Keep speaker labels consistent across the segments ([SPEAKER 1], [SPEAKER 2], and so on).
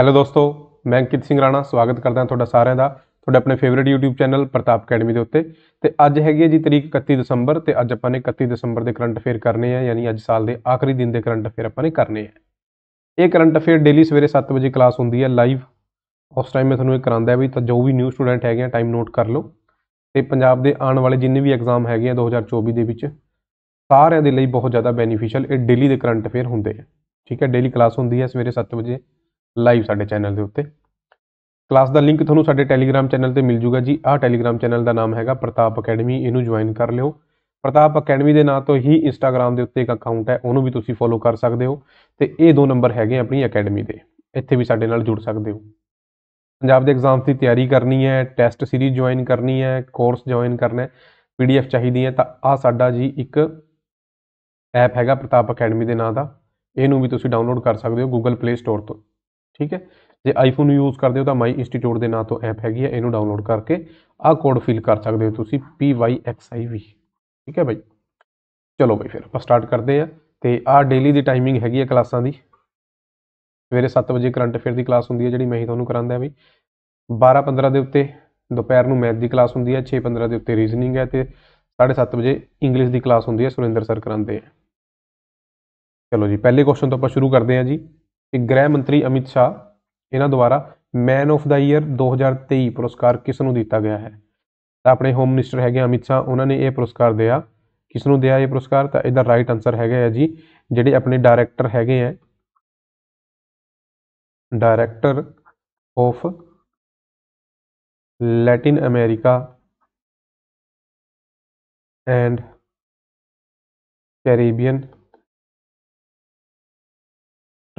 [SPEAKER 1] hello ਦੋਸਤੋ ਮੈਂ ਅੰਕਿਤ ਸਿੰਘ ਰਾਣਾ ਸਵਾਗਤ ਕਰਦਾ ਤੁਹਾਡਾ ਸਾਰਿਆਂ ਦਾ ਤੁਹਾਡੇ ਆਪਣੇ favourite YouTube channel Pratap academy ਦੇ ਉੱਤੇ ਤੇ ਅੱਜ ਹੈਗੀ ਹੈ ਜੀ ਤਰੀਕ 31 ਦਸੰਬਰ ਤੇ ਅੱਜ ਆਪਾਂ ਨੇ 31 ਦਸੰਬਰ ਦੇ ਕਰੰਟ ਅਫੇਅਰ ਕਰਨੇ ਆ ਯਾਨੀ ਅੱਜ ਸਾਲ ਦੇ ਆਖਰੀ ਦਿਨ ਦੇ ਕਰੰਟ ਅਫੇਅਰ ਆਪਾਂ ਨੇ ਕਰਨੇ ਆ ਇਹ ਕਰੰਟ ਅਫੇਅਰ ਡੇਲੀ ਸਵੇਰੇ 7 ਵਜੇ ਕਲਾਸ ਹੁੰਦੀ ਹੈ ਲਾਈਵ ਉਸ ਟਾਈਮ ਮੈਂ ਤੁਹਾਨੂੰ ਇਹ ਕਰਾਉਂਦਾ ਵੀ ਤਾਂ ਜੋ ਵੀ ਨਿਊ ਸਟੂਡੈਂਟ ਹੈਗੇ ਆ ਟਾਈਮ ਨੋਟ ਕਰ ਲਓ ਤੇ ਪੰਜਾਬ ਦੇ ਆਉਣ ਵਾਲੇ ਜਿੰਨੇ ਵੀ ਐਗਜ਼ਾਮ ਹੈਗੇ ਆ 2024 ਦੇ ਵਿੱਚ ਸਾਰਿਆਂ ਦੇ ਲਈ ਬਹੁਤ ਜ਼ਿਆਦਾ ਬੈਨੀਫੀਸ਼ੀਅਲ ਇਹ ਡੇਲੀ ਦੇ ਕਰੰਟ ਅਫੇਅਰ ਹੁੰਦੇ ਆ ਠੀਕ ਹੈ ਡੇਲੀ ਕਲਾਸ ਹੁੰਦੀ ਹੈ ਸਵੇਰੇ 7 ਵਜੇ ਲਾਈਵ ਸਾਡੇ ਚੈਨਲ ਦੇ ਉੱਤੇ ਕਲਾਸ ਦਾ ਲਿੰਕ ਤੁਹਾਨੂੰ ਸਾਡੇ ਟੈਲੀਗ੍ਰam ਚੈਨਲ ਤੇ ਮਿਲ ਜੂਗਾ ਜੀ ਆਹ ਟੈਲੀਗ੍ਰam ਚੈਨਲ ਦਾ ਨਾਮ ਹੈਗਾ ਪ੍ਰਤਾਪ ਅਕੈਡਮੀ ਇਹਨੂੰ ਜੁਆਇਨ ਕਰ ਲਿਓ ਪ੍ਰਤਾਪ ਅਕੈਡਮੀ ਦੇ ਨਾਂ ਤੋਂ ਹੀ ਇੰਸਟਾਗ੍ਰam ਦੇ ਉੱਤੇ ਇੱਕ ਅਕਾਊਂਟ ਹੈ ਉਹਨੂੰ ਵੀ ਤੁਸੀਂ ਫੋਲੋ ਕਰ ਸਕਦੇ ਹੋ ਤੇ ਇਹ ਦੋ ਨੰਬਰ ਹੈਗੇ ਆਪਣੀ ਅਕੈਡਮੀ ਦੇ ਇੱਥੇ ਵੀ ਸਾਡੇ ਨਾਲ ਜੁੜ ਸਕਦੇ ਹੋ ਪੰਜਾਬ ਦੇ ਐਗਜ਼ਾਮਸ ਦੀ ਤਿਆਰੀ ਕਰਨੀ ਹੈ ਟੈਸਟ ਸੀਰੀਜ਼ ਜੁਆਇਨ ਕਰਨੀ ਹੈ ਕੋਰਸ ਜੁਆਇਨ ਕਰਨਾ ਹੈ ਪੀਡੀਐਫ ਚਾਹੀਦੀ ਹੈ ਤਾਂ ਆ ਸਾਡਾ ਜੀ ਇੱਕ ਐਪ ਹੈਗਾ ਪ੍ਰਤਾਪ ਅਕੈਡਮੀ ਦੇ ਨਾਂ ਦਾ ਇਹਨੂੰ ਵੀ ਤੁਸੀਂ ਡਾਊਨਲੋਡ ਕਰ ਸਕਦੇ ਹੋ Google Play Store ਤੋਂ ਠੀਕ ਹੈ ਜੇ ਆਈਫੋਨ ਯੂਜ਼ ਕਰਦੇ ਹੋ ਤਾਂ ਮਾਈ ਇੰਸਟੀਚਿਊਟ ਦੇ ਨਾਂ ਤੋਂ ਐਪ ਹੈਗੀ ਹੈ ਇਹਨੂੰ ਡਾਊਨਲੋਡ ਕਰਕੇ ਆਹ ਕੋਡ ਫਿਲ ਕਰ ਸਕਦੇ ਹੋ ਤੁਸੀਂ PYXIV ਠੀਕ ਹੈ ਭਾਈ ਚਲੋ ਭਾਈ ਫਿਰ ਆਪਾਂ ਸਟਾਰਟ ਕਰਦੇ ਆ ਤੇ ਆਹ ਡੇਲੀ ਦੀ ਟਾਈਮਿੰਗ ਹੈਗੀ ਹੈ ਕਲਾਸਾਂ ਦੀ ਸਵੇਰੇ 7 ਵਜੇ ਕਰੰਟ ਅਫੇਅਰ ਦੀ ਕਲਾਸ ਹੁੰਦੀ ਹੈ ਜਿਹੜੀ ਮੈਂ ਹੀ ਤੁਹਾਨੂੰ ਕਰਾਉਂਦਾ ਭਾਈ 12:15 ਦੇ ਉੱਤੇ ਦੁਪਹਿਰ ਨੂੰ ਮੈਥ ਦੀ ਕਲਾਸ ਹੁੰਦੀ ਹੈ 6:15 ਦੇ ਉੱਤੇ ਰੀਜ਼ਨਿੰਗ ਹੈ ਤੇ 7:30 ਵਜੇ ਇੰਗਲਿਸ਼ ਦੀ ਕਲਾਸ ਹੁੰਦੀ ਹੈ ਸੁਰਿੰਦਰ ਸਰ ਕਰਾਉਂਦੇ ਆ ਚਲੋ ਜੀ ਪਹਿਲੇ ਕੁਐਸਚਨ ਤੋਂ ਆਪਾਂ ਸ਼ੁਰੂ ਕਰਦੇ ਹਾਂ ਜੀ ਤੇ ਗ੍ਰਹਿ ਮੰਤਰੀ ਅਮਿਤ ਸ਼ਾਹ ਇਹਨਾਂ ਦੁਆਰਾ ਮੈਨ ਆਫ ਦਾ ਈਅਰ 2023 ਪੁਰਸਕਾਰ ਕਿਸ ਨੂੰ ਦਿੱਤਾ ਗਿਆ ਹੈ ਤਾਂ ਆਪਣੇ ਹੋਮ ਮਿਨਿਸਟਰ ਹੈਗੇ ਅਮਿਤ ਸ਼ਾਹ ਉਹਨਾਂ ਨੇ ਇਹ ਪੁਰਸਕਾਰ ਦਿਆ ਕਿਸ ਨੂੰ ਦਿਆ ਇਹ ਪੁਰਸਕਾਰ ਤਾਂ ਇਹਦਾ ਰਾਈਟ ਆਨਸਰ ਹੈਗਾ ਹੈ ਜੀ ਜਿਹੜੇ ਆਪਣੇ ਡਾਇਰੈਕਟਰ ਹੈਗੇ ਆ
[SPEAKER 2] director of Latin America and
[SPEAKER 1] Caribbean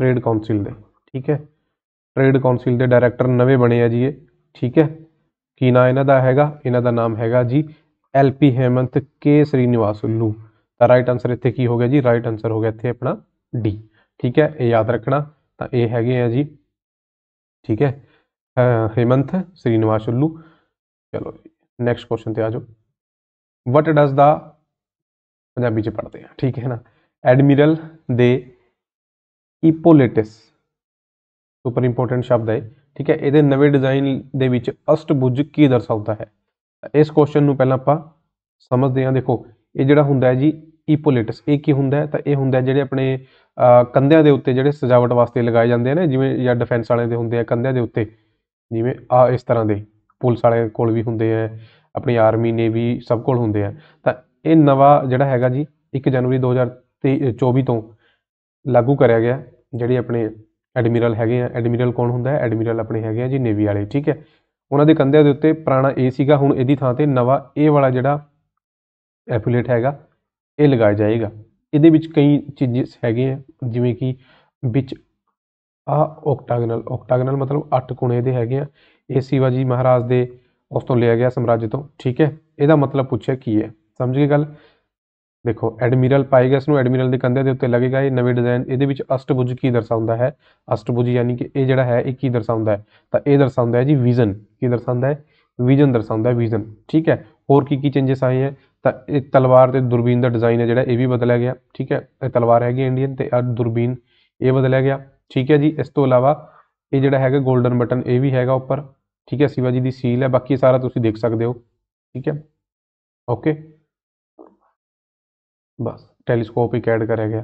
[SPEAKER 1] trade council ਦੇ ਠੀਕ ਹੈ ਟ੍ਰੇਡ ਕਾਉਂਸਲ ਦੇ ਡਾਇਰੈਕਟਰ ਨਵੇਂ ਬਣੇ ਆ ਜੀ ਇਹ ਠੀਕ ਹੈ ਕੀ ਨਾਂ ਇਹਨਾਂ ਦਾ ਹੈਗਾ ਇਹਨਾਂ ਦਾ ਨਾਮ ਹੈਗਾ ਜੀ ਐਲ ਪੀ ਹੇਮੰਤ ਕੇ ਸ੍ਰੀਨਿਵਾਸੁਲੂ ਤਾਂ ਰਾਈਟ ਆਨਸਰ ਇੱਥੇ ਕੀ ਹੋ ਗਿਆ ਜੀ ਰਾਈਟ ਆਨਸਰ ਹੋ ਗਿਆ ਇੱਥੇ ਆਪਣਾ ਡੀ ਠੀਕ ਹੈ ਇਹ ਯਾਦ ਰੱਖਣਾ ਤਾਂ ਇਹ ਹੈਗੇ ਆ ਜੀ ਠੀਕ ਹੈ ਹੇਮੰਤ ਸ੍ਰੀਨਿਵਾਸੁਲੂ ਚਲੋ ਜੀ ਨੈਕਸਟ ਕੁਐਸਚਨ ਤੇ ਆ ਜਾਓ ਵਟ ਡਸ ਦਾ ਪੰਜਾਬੀ ਚ ਪੜ੍ਹਦੇ ਆ ਠੀਕ ਹੈ ਨਾ ਐਡਮਿਰਲ ਦੇ ਇਪੋਲੇਟਸ ਸੁਪਰ ਇੰਪੋਰਟੈਂਟ ਸ਼ਬਦ ਹੈ ਠੀਕ ਹੈ ਇਹਦੇ ਨਵੇਂ ਡਿਜ਼ਾਈਨ ਦੇ ਵਿੱਚ ਅਸ਼ਟਭੁਜ ਕੀ ਦਰਸਾਉਂਦਾ ਹੈ ਇਸ ਕੁਐਸਚਨ ਨੂੰ ਪਹਿਲਾਂ ਆਪਾਂ ਸਮਝਦੇ ਹਾਂ ਦੇਖੋ ਇਹ ਜਿਹੜਾ ਹੁੰਦਾ ਹੈ ਜੀ ਇਪੋਲੇਟਸ ਇਹ ਕੀ ਹੁੰਦਾ ਹੈ ਤਾਂ ਇਹ ਹੁੰਦਾ ਜਿਹੜੇ ਆਪਣੇ ਕੰਧਿਆਂ ਦੇ ਉੱਤੇ ਜਿਹੜੇ ਸਜਾਵਟ ਵਾਸਤੇ ਲਗਾਏ ਜਾਂਦੇ ਨੇ ਜਿਵੇਂ ਜਾਂ ਡਿਫੈਂਸ ਵਾਲਿਆਂ ਦੇ ਹੁੰਦੇ ਆ ਕੰਧਿਆਂ ਦੇ ਉੱਤੇ ਜਿਵੇਂ ਆ ਇਸ ਤਰ੍ਹਾਂ ਦੇ ਪੁਲਿਸ ਵਾਲਿਆਂ ਕੋਲ ਵੀ ਹੁੰਦੇ ਆ ਆਪਣੀ ਆਰਮੀ ਨੇ ਵੀ ਸਭ ਕੋਲ ਹੁੰਦੇ ਆ ਤਾਂ ਇਹ ਨਵਾਂ ਜਿਹੜਾ ਹੈਗਾ ਜੀ 1 ਜਨਵਰੀ 2024 ਤੋਂ ਲਾਗੂ ਕਰਿਆ ਗਿਆ ਜਿਹੜੇ ਆਪਣੇ ਐਡਮਿਰਲ ਹੈਗੇ ਆ ਐਡਮਿਰਲ ਕੌਣ ਹੁੰਦਾ ਹੈ ਐਡਮਿਰਲ ਆਪਣੇ ਹੈਗੇ ਆ ਜੀ ਨੇਵੀ ਵਾਲੇ ਠੀਕ ਹੈ ਉਹਨਾਂ ਦੇ ਕੰਧਿਆਂ ਦੇ ਉੱਤੇ ਪੁਰਾਣਾ ਏ ਸੀਗਾ ਹੁਣ ਇਹਦੀ ਥਾਂ ਤੇ ਨਵਾਂ ਏ ਵਾਲਾ ਜਿਹੜਾ ਐਫੀਲੀਏਟ ਹੈਗਾ ਇਹ ਲਗਾਇਆ ਜਾਏਗਾ ਇਹਦੇ ਵਿੱਚ ਕਈ ਚੀਜ਼ਾਂ ਹੈਗੇ ਆ ਜਿਵੇਂ ਕਿ ਵਿੱਚ ਆ ਓਕਟਾਗਨਲ ਓਕਟਾਗਨਲ ਮਤਲਬ 8 ਕੋਣੇ ਦੇ ਹੈਗੇ ਆ ਇਹ ਸ਼ਿਵਾਜੀ ਮਹਾਰਾਜ ਦੇ ਉਸ ਤੋਂ ਲਿਆ ਗਿਆ ਸਮਰਾਜ ਤੋਂ ਠੀਕ ਹੈ ਇਹਦਾ ਮਤਲਬ ਪੁੱਛਿਆ ਕੀ ਹੈ ਸਮਝ ਗਏ ਗੱਲ ਦੇਖੋ ਐਡਮਿਰਲ ਪਾਈਗਸ ਨੂੰ ਐਡਮਿਰਲ ਦੇ ਕੰਧੇ ਦੇ ਉੱਤੇ ਲੱਗੇਗਾ ਇਹ ਨਵੇਂ ਡਿਜ਼ਾਈਨ ਇਹਦੇ ਵਿੱਚ ਅਸ਼ਟਭੁਜ ਕੀ ਦਰਸਾਉਂਦਾ ਹੈ ਅਸ਼ਟਭੁਜ ਯਾਨੀ ਕਿ ਇਹ ਜਿਹੜਾ ਹੈ ਇਹ ਕੀ ਦਰਸਾਉਂਦਾ ਹੈ ਤਾਂ ਇਹ ਦਰਸਾਉਂਦਾ ਹੈ ਜੀ ਵਿਜ਼ਨ ਕੀ ਦਰਸਾਉਂਦਾ ਹੈ ਵਿਜ਼ਨ ਦਰਸਾਉਂਦਾ ਹੈ ਵਿਜ਼ਨ ਠੀਕ ਹੈ ਹੋਰ ਕੀ ਕੀ ਚੇਂਜਸ ਆਏ ਹੈ ਤਾਂ ਇਹ ਤਲਵਾਰ ਤੇ ਦੁਰਬੀਨ ਦਾ ਡਿਜ਼ਾਈਨ ਹੈ ਜਿਹੜਾ ਇਹ ਵੀ ਬਦਲਿਆ ਗਿਆ ਠੀਕ ਹੈ ਇਹ ਤਲਵਾਰ ਹੈਗੀ ਇੰਡੀਅਨ ਤੇ ਆ ਦੁਰਬੀਨ ਇਹ ਬਦਲਿਆ ਗਿਆ ਠੀਕ ਹੈ ਜੀ ਇਸ ਤੋਂ ਇਲਾਵਾ ਇਹ ਜਿਹੜਾ ਹੈਗਾ 골ਡਨ ਬਟਨ ਇਹ ਵੀ ਹੈਗਾ ਉੱਪਰ ਠੀਕ ਹੈ ਸਿਵਾਜੀ ਦੀ ਸੀਲ ਹੈ ਬਾਕੀ ਸਾਰਾ ਤੁਸੀਂ ਦੇਖ ਸਕਦੇ ਹੋ ਠੀਕ ਹੈ ਓਕੇ बस
[SPEAKER 2] टेलीस्कोप ही कैड करेगा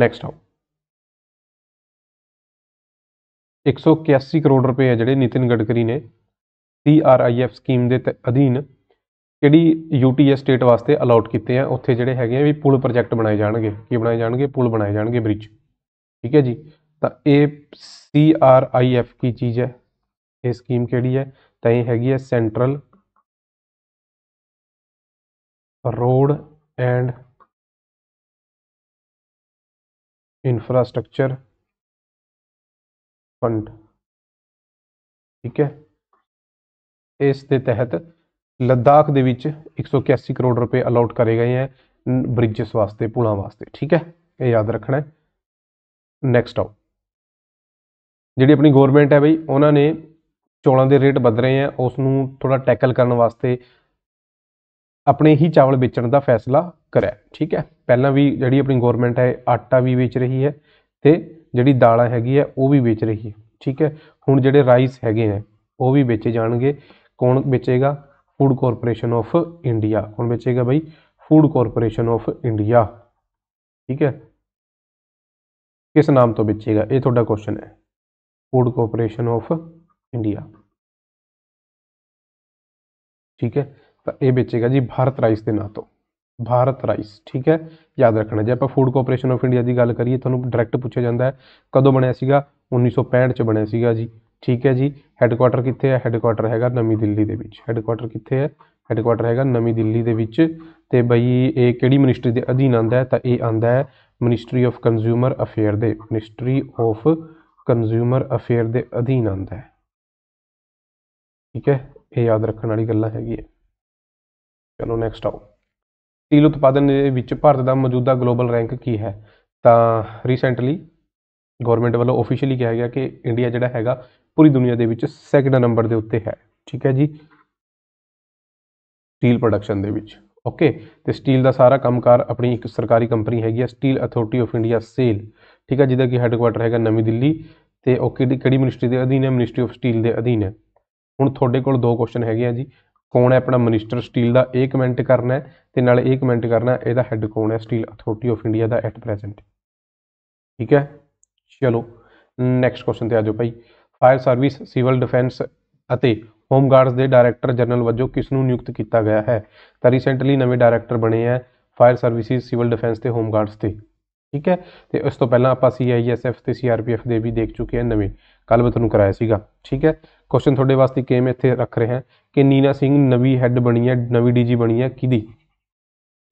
[SPEAKER 2] ਨੈਕਸਟ ਆਓ
[SPEAKER 1] 181 ਕਰੋੜ ਰੁਪਏ ਹੈ ਜਿਹੜੇ ਨਿਤਿਨ ਗਡਕਰੀ ਨੇ ਸੀਆਰਆਈਐਫ ਸਕੀਮ ਦੇ ਅਧੀਨ ਕਿਹੜੀ ਯੂਟੀਏ ਸਟੇਟ ਵਾਸਤੇ ਅਲਾਟ ਕੀਤੇ ਆ ਉੱਥੇ ਜਿਹੜੇ ਹੈਗੇ ਆ ਵੀ ਪੁਲ ਪ੍ਰੋਜੈਕਟ ਬਣਾਏ ਜਾਣਗੇ ਕੀ ਬਣਾਏ ਜਾਣਗੇ ਪੁਲ ਬਣਾਏ ਜਾਣਗੇ ਬ੍ਰਿਜ ਠੀਕ ਹੈ ਜੀ ਤਾਂ ਇਹ ਸੀਆਰਆਈਐਫ ਕੀ ਚੀਜ਼ ਹੈ ਇਹ ਸਕੀਮ ਕਿਹੜੀ ਹੈ ਤਾਂ ਇਹ ਹੈਗੀ ਹੈ central
[SPEAKER 2] road and infrastructure fund
[SPEAKER 1] ਠੀਕ ਹੈ ਇਸ ਦੇ ਤਹਿਤ ਲੱਦਾਖ ਦੇ ਵਿੱਚ 181 ਕਰੋੜ ਰੁਪਏ ਅਲਾਟ ਕਰੇ ਗਏ ਹੈ ਬ੍ਰਿਜਸ ਵਾਸਤੇ ਪੁਲਾਂ ਵਾਸਤੇ ਠੀਕ ਹੈ ਇਹ ਯਾਦ ਰੱਖਣਾ ਹੈ ਨੈਕਸਟ ਆਓ ਜਿਹੜੀ ਆਪਣੀ ਗਵਰਨਮੈਂਟ ਹੈ ਬਈ ਉਹਨਾਂ ਨੇ ਚੋਲਾਂ ਦੇ ਰੇਟ ਵੱਧ ਰਹੇ ਆ ਉਸ ਨੂੰ ਥੋੜਾ ਟੈਕਲ ਕਰਨ ਵਾਸਤੇ ਆਪਣੇ ਹੀ ਚਾਵਲ ਵੇਚਣ ਦਾ ਫੈਸਲਾ ਕਰਿਆ ਠੀਕ ਹੈ ਪਹਿਲਾਂ ਵੀ ਜਿਹੜੀ ਆਪਣੀ ਗਵਰਨਮੈਂਟ ਹੈ ਆਟਾ ਵੀ ਵੇਚ ਰਹੀ ਹੈ ਤੇ ਜਿਹੜੀ ਦਾਲਾਂ ਹੈਗੀ ਹੈ ਉਹ ਵੀ ਵੇਚ ਰਹੀ ਹੈ ਠੀਕ ਹੈ ਹੁਣ ਜਿਹੜੇ ਰਾਈਸ ਹੈਗੇ ਆ ਉਹ ਵੀ ਵੇਚੇ ਜਾਣਗੇ ਕੌਣ ਵੇਚੇਗਾ ਫੂਡ ਕਾਰਪੋਰੇਸ਼ਨ ਆਫ ਇੰਡੀਆ ਕੌਣ ਵੇਚੇਗਾ ਬਈ ਫੂਡ ਕਾਰਪੋਰੇਸ਼ਨ ਆਫ ਇੰਡੀਆ ਠੀਕ ਹੈ ਕਿਸ ਨਾਮ ਤੋਂ ਵੇਚੇਗਾ ਇਹ ਤੁਹਾਡਾ ਕੁਐਸਚਨ ਹੈ ਫੂਡ ਕਾਰਪੋਰੇਸ਼ਨ ਆਫ ਇੰਡੀਆ ਠੀਕ ਹੈ ਤਾਂ ਇਹ ਵੇਚੇਗਾ ਜੀ ਭਾਰਤ ਰਾਈਸ ਦੇ ਨਾਂ ਤੋਂ ਭਾਰਤ ਰਾਈਸ ਠੀਕ ਹੈ ਯਾਦ ਰੱਖਣਾ ਜੇ ਆਪਾਂ ਫੂਡ ਕੋਆਪਰੇਸ਼ਨ ਆਫ ਇੰਡੀਆ ਦੀ ਗੱਲ ਕਰੀਏ ਤੁਹਾਨੂੰ ਡਾਇਰੈਕਟ ਪੁੱਛਿਆ ਜਾਂਦਾ ਹੈ ਕਦੋਂ ਬਣਿਆ ਸੀਗਾ 1965 ਚ ਬਣਿਆ ਸੀਗਾ ਜੀ ਠੀਕ ਹੈ ਜੀ ਹੈੱਡਕੁਆਟਰ ਕਿੱਥੇ ਹੈ ਹੈੱਡਕੁਆਟਰ ਹੈਗਾ ਨਵੀਂ ਦਿੱਲੀ ਦੇ ਵਿੱਚ ਹੈੱਡਕੁਆਟਰ ਕਿੱਥੇ ਹੈ ਹੈੱਡਕੁਆਟਰ ਹੈਗਾ ਨਵੀਂ ਦਿੱਲੀ ਦੇ ਵਿੱਚ ਤੇ ਬਈ ਇਹ ਕਿਹੜੀ ਮਿਨਿਸਟਰੀ ਦੇ ਅਧੀਨ ਆਂਦਾ ਹੈ ਤਾਂ ਇਹ ਆਂਦਾ ਹੈ ਮਿਨਿਸਟਰੀ ਆਫ ਕੰਜ਼ਿਊਮਰ ਅਫੇਅਰ ਦੇ ਮਿਨਿਸਟਰੀ ਆਫ ਕੰਜ਼ਿਊਮਰ ਅਫੇਅਰ ਦੇ ਅਧੀਨ ਆਂਦਾ ਹੈ ਠੀਕ ਹੈ ਇਹ ਯਾਦ ਰੱਖਣ ਵਾਲੀ ਗੱਲਾਂ ਹੈਗੀਆਂ ਚਲੋ ਨੈਕਸਟ ਆਓ ਸਟੀਲ ਉਤਪਾਦਨ ਦੇ ਵਿੱਚ ਭਾਰਤ ਦਾ ਮੌਜੂਦਾ ਗਲੋਬਲ ਰੈਂਕ ਕੀ ਹੈ ਤਾਂ ਰੀਸੈਂਟਲੀ ਗਵਰਨਮੈਂਟ ਵੱਲੋਂ ਆਫੀਸ਼ੀਅਲੀ ਕਿਹਾ ਗਿਆ ਕਿ ਇੰਡੀਆ ਜਿਹੜਾ ਹੈਗਾ ਪੂਰੀ ਦੁਨੀਆ ਦੇ ਵਿੱਚ ਸੈਕਿੰਡ ਨੰਬਰ ਦੇ ਉੱਤੇ ਹੈ ਠੀਕ ਹੈ ਜੀ ਸਟੀਲ ਪ੍ਰੋਡਕਸ਼ਨ ਦੇ ਵਿੱਚ ਓਕੇ ਤੇ ਸਟੀਲ ਦਾ ਸਾਰਾ ਕੰਮਕਾਰ ਆਪਣੀ ਇੱਕ ਸਰਕਾਰੀ ਕੰਪਨੀ ਹੈਗੀ ਹੈ Steel Authority of India SAIL ਠੀਕ ਹੈ ਜਿਹਦਾ ਕਿ ਹੈੱਡਕੁਆਟਰ ਹੈਗਾ ਨਵੀਂ ਦਿੱਲੀ ਤੇ ਉਹ ਕਿਹੜੀ ਕਿਹੜੀ ਮਿਨਿਸਟਰੀ ਦੇ ਅਧੀਨ ਹੈ ਮਿਨਿਸਟਰੀ ਆਫ ਸਟੀਲ ਦੇ ਅਧੀਨ ਹੈ ਹੁਣ ਤੁਹਾਡੇ ਕੋਲ ਦੋ ਕੁਐਸਚਨ ਹੈਗੇ ਆ ਜੀ ਕੌਣ ਹੈ ਆਪਣਾ ਮਿਨਿਸਟਰ ਸਟੀਲ ਦਾ ਇਹ ਕਮੈਂਟ ਕਰਨਾ ਹੈ ਤੇ ਨਾਲ ਇਹ ਕਮੈਂਟ ਕਰਨਾ ਇਹਦਾ ਹੈੱਡ ਕੌਣ ਹੈ ਸਟੀਲ ਅਥਾਰਟੀ ਆਫ ਇੰਡੀਆ ਦਾ ਐਟ ਪ੍ਰੈਜ਼ੈਂਟ ਠੀਕ ਹੈ ਚਲੋ ਨੈਕਸਟ ਕੁਐਸਚਨ ਤੇ ਆ ਜਾਓ ਭਾਈ ਫਾਇਰ ਸਰਵਿਸ ਸਿਵਲ ਡਿਫੈਂਸ ਅਤੇ ਹੋਮ ਗਾਰਡਸ ਦੇ ਡਾਇਰੈਕਟਰ ਜਨਰਲ ਵਜੋਂ ਕਿਸ ਨੂੰ ਨਿਯੁਕਤ ਕੀਤਾ ਗਿਆ ਹੈ ਤਾਂ ਰੀਸੈਂਟਲੀ ਨਵੇਂ ਡਾਇਰੈਕਟਰ ਬਣੇ ਆ ਫਾਇਰ ਸਰਵਿਸਿਜ਼ ਸਿਵਲ ਡਿਫੈਂਸ ਤੇ ਹੋਮ ਗਾਰਡਸ ਤੇ ਠੀਕ ਹੈ ਤੇ ਇਸ ਤੋਂ ਪਹਿਲਾਂ ਆਪਾਂ ਸੀਆਈਐਸਐਫ ਤੇ ਸੀਆਰਪੀਐਫ ਦੇ ਵੀ ਦੇਖ ਚੁੱਕੇ ਹਾਂ ਨਵੇਂ ਕੱਲ ਮੈਂ ਤੁਹਾਨੂੰ ਕਰਾਇਆ ਸੀਗਾ ਠੀਕ ਹੈ ਕੁਐਸਚਨ ਤੁਹਾਡੇ ਵਾਸਤੇ ਕਿਵੇਂ ਇੱਥੇ ਰੱਖ ਰਿਹਾ ਕਿ ਨੀਨਾ ਸਿੰਘ ਨਵੀਂ ਹੈੱਡ ਬਣੀ ਹੈ ਨਵੀਂ ਡੀਜੀ ਬਣੀ ਹੈ ਕਿਹਦੀ